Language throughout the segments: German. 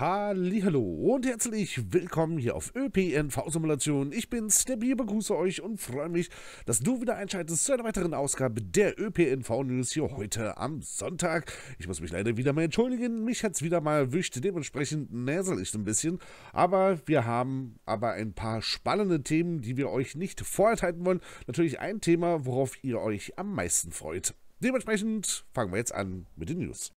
Hallo und herzlich willkommen hier auf ÖPNV-Simulation. Ich bin Stebby, begrüße euch und freue mich, dass du wieder einschaltest zu einer weiteren Ausgabe der ÖPNV-News hier heute am Sonntag. Ich muss mich leider wieder mal entschuldigen, mich hat es wieder mal erwischt, dementsprechend näsel ich ein bisschen. Aber wir haben aber ein paar spannende Themen, die wir euch nicht vorenthalten wollen. Natürlich ein Thema, worauf ihr euch am meisten freut. Dementsprechend fangen wir jetzt an mit den News.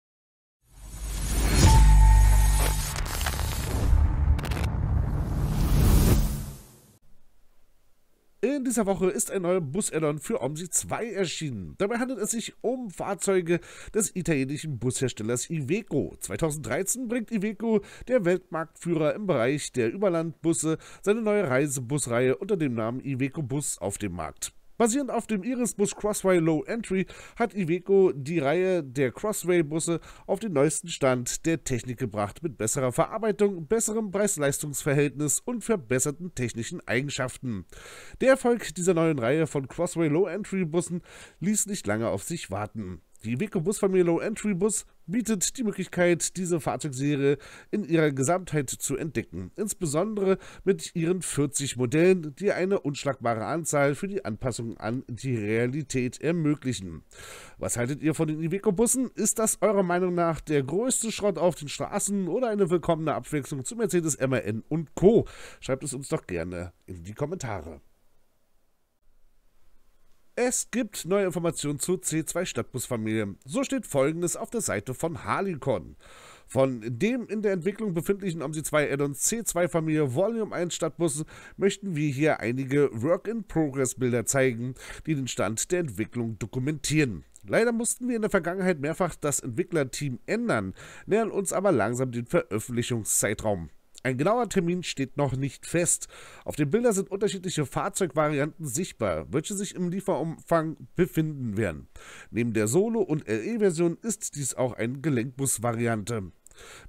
In dieser Woche ist ein neuer Bus-Add-on für OMSI 2 erschienen. Dabei handelt es sich um Fahrzeuge des italienischen Busherstellers Iveco. 2013 bringt Iveco, der Weltmarktführer im Bereich der Überlandbusse, seine neue Reisebusreihe unter dem Namen Iveco Bus auf den Markt. Basierend auf dem Iris-Bus Crossway Low Entry hat Iveco die Reihe der Crossway-Busse auf den neuesten Stand der Technik gebracht, mit besserer Verarbeitung, besserem Preis-Leistungs-Verhältnis und verbesserten technischen Eigenschaften. Der Erfolg dieser neuen Reihe von Crossway Low Entry-Bussen ließ nicht lange auf sich warten. Die Bus Busfamilie Low Entry Bus bietet die Möglichkeit, diese Fahrzeugserie in ihrer Gesamtheit zu entdecken, insbesondere mit ihren 40 Modellen, die eine unschlagbare Anzahl für die Anpassung an die Realität ermöglichen. Was haltet ihr von den Iveco-Bussen? Ist das eurer Meinung nach der größte Schrott auf den Straßen oder eine willkommene Abwechslung zu Mercedes, MAN und Co? Schreibt es uns doch gerne in die Kommentare. Es gibt neue Informationen zur C2 Stadtbusfamilie. So steht folgendes auf der Seite von Harlicon. Von dem in der Entwicklung befindlichen OMSI-2 Addon C2-Familie Volume 1 Stadtbus möchten wir hier einige Work-in-Progress-Bilder zeigen, die den Stand der Entwicklung dokumentieren. Leider mussten wir in der Vergangenheit mehrfach das Entwicklerteam ändern, nähern uns aber langsam den Veröffentlichungszeitraum. Ein genauer Termin steht noch nicht fest. Auf den Bildern sind unterschiedliche Fahrzeugvarianten sichtbar, welche sich im Lieferumfang befinden werden. Neben der Solo- und LE-Version ist dies auch eine Gelenkbus-Variante.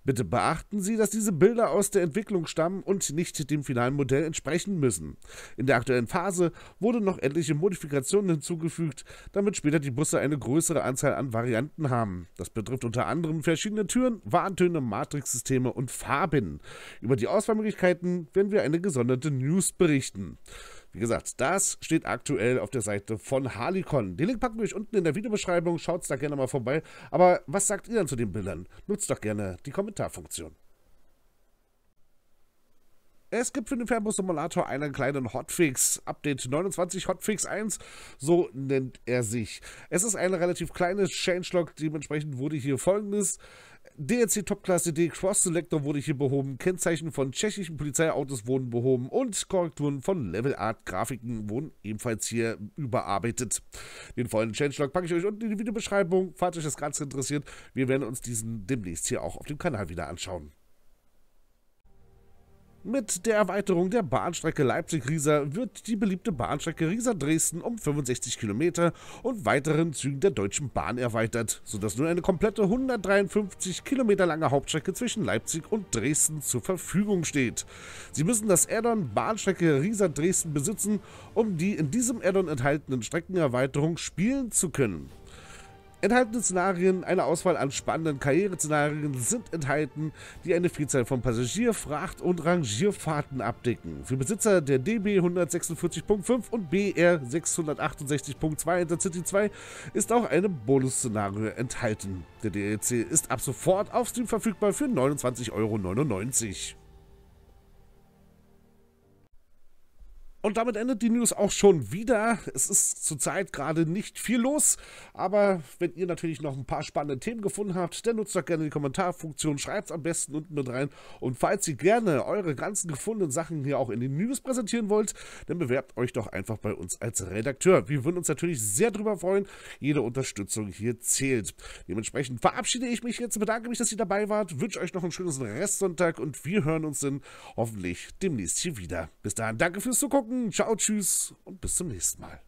Bitte beachten Sie, dass diese Bilder aus der Entwicklung stammen und nicht dem finalen Modell entsprechen müssen. In der aktuellen Phase wurden noch etliche Modifikationen hinzugefügt, damit später die Busse eine größere Anzahl an Varianten haben. Das betrifft unter anderem verschiedene Türen, Warntöne, Matrix-Systeme und Farben. Über die Auswahlmöglichkeiten werden wir eine gesonderte News berichten. Wie gesagt, das steht aktuell auf der Seite von Harlicon. Den Link packen wir euch unten in der Videobeschreibung. Schaut da gerne mal vorbei. Aber was sagt ihr dann zu den Bildern? Nutzt doch gerne die Kommentarfunktion. Es gibt für den Fernbus Simulator einen kleinen Hotfix, Update 29 Hotfix 1, so nennt er sich. Es ist eine relativ kleine Changelog, dementsprechend wurde hier folgendes DLC Topklasse D Cross Selector wurde hier behoben, Kennzeichen von tschechischen Polizeiautos wurden behoben und Korrekturen von Level Art Grafiken wurden ebenfalls hier überarbeitet. Den vollen Changelog packe ich euch unten in die Videobeschreibung, falls euch das Ganze interessiert. Wir werden uns diesen demnächst hier auch auf dem Kanal wieder anschauen. Mit der Erweiterung der Bahnstrecke Leipzig-Riesa wird die beliebte Bahnstrecke Riesa-Dresden um 65 Kilometer und weiteren Zügen der Deutschen Bahn erweitert, sodass nun eine komplette 153 Kilometer lange Hauptstrecke zwischen Leipzig und Dresden zur Verfügung steht. Sie müssen das Addon Bahnstrecke Riesa-Dresden besitzen, um die in diesem Addon enthaltenen Streckenerweiterung spielen zu können. Enthaltene Szenarien, eine Auswahl an spannenden Karriereszenarien sind enthalten, die eine Vielzahl von Passagier-, Fracht- und Rangierfahrten abdecken. Für Besitzer der DB 146.5 und BR 668.2 Intercity 2 ist auch eine Bonusszenario enthalten. Der DLC e ist ab sofort auf Steam verfügbar für 29,99 Euro. Und damit endet die News auch schon wieder. Es ist zurzeit gerade nicht viel los, aber wenn ihr natürlich noch ein paar spannende Themen gefunden habt, dann nutzt doch gerne die Kommentarfunktion, schreibt es am besten unten mit rein. Und falls ihr gerne eure ganzen gefundenen Sachen hier auch in den News präsentieren wollt, dann bewerbt euch doch einfach bei uns als Redakteur. Wir würden uns natürlich sehr drüber freuen. Jede Unterstützung hier zählt. Dementsprechend verabschiede ich mich jetzt, bedanke mich, dass ihr dabei wart, wünsche euch noch einen schönen Restsonntag und wir hören uns dann hoffentlich demnächst hier wieder. Bis dahin, danke fürs Zugucken. Ciao, tschüss und bis zum nächsten Mal.